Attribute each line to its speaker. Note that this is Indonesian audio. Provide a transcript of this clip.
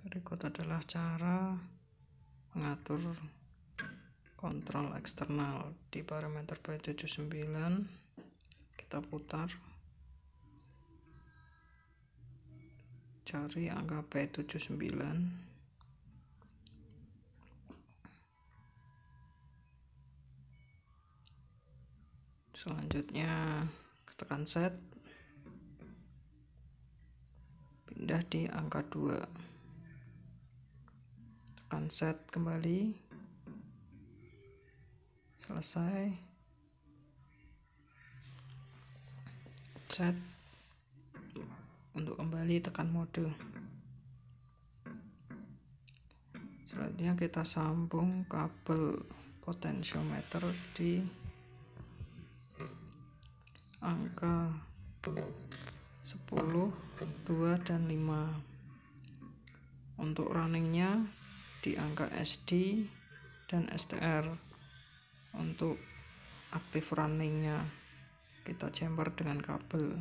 Speaker 1: berikut adalah cara mengatur kontrol eksternal di parameter P79 kita putar cari angka P79 selanjutnya tekan set pindah di angka 2 akan set kembali selesai set untuk kembali tekan mode selanjutnya kita sambung kabel potensiometer di angka 10 2 dan 5 untuk runningnya di angka SD dan STR untuk aktif runningnya kita chamber dengan kabel